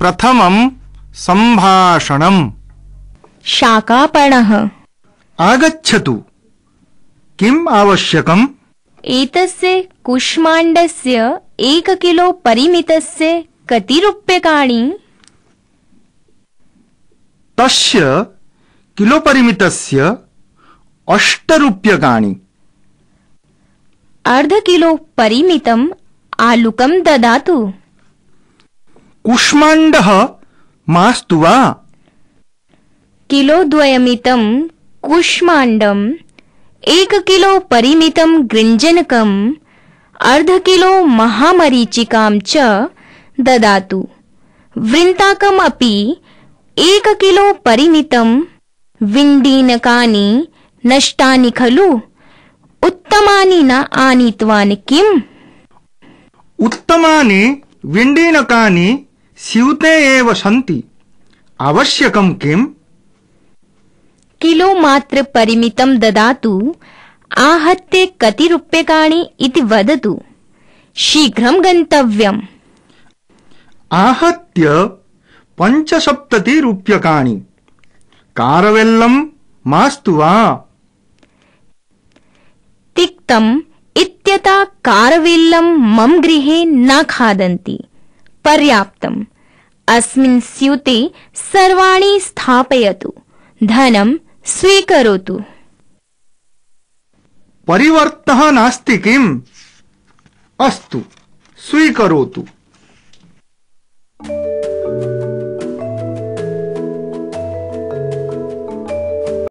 प्रथमं सम्भाषणम् शाकापणः आगच्छतु किम् आवश्यकम् एतस्य कुष्माण्डस्य एक किलो परिमितस्य कति रूप्यकाणि तस्य किलोपरिमितस्य अष्टरूप्यकाणि अर्धकिलोपरिमितम् आलुकं ददातु కుష్మాండః మాస్తు వా కిలోద్వయమితం కుష్మాండం एक किलो परिमितं गृञ्जनकम् अर्धकिलो महामरीचिकां च ददातु वृन्ताकमपि एककिलो परिमितं विण्डीनकानि नष्टानि खलु उत्तमानि न आनीतवान् किम् उत्तमानि विण्डीनकानि स्यूते एव सन्ति आवश्यकं किम् किलो मात्र परिमितं ददातु आहत्य कति रूप्यकाणि इति वदतु शीघ्रं गन्तव्यम् आहत्य पञ्चसप्ततिरूप्यकाणि कारवेल्लं मास्तु वा तिक्तम् इत्यता कारवेल्लं मम गृहे न खादन्ति पर्याप्तम् अस्मिन् स्यूते सर्वाणि स्थापयतु धनं स्वीकरोतु परिवर्तः नास्ति किम् अस्तु स्वीकरोतु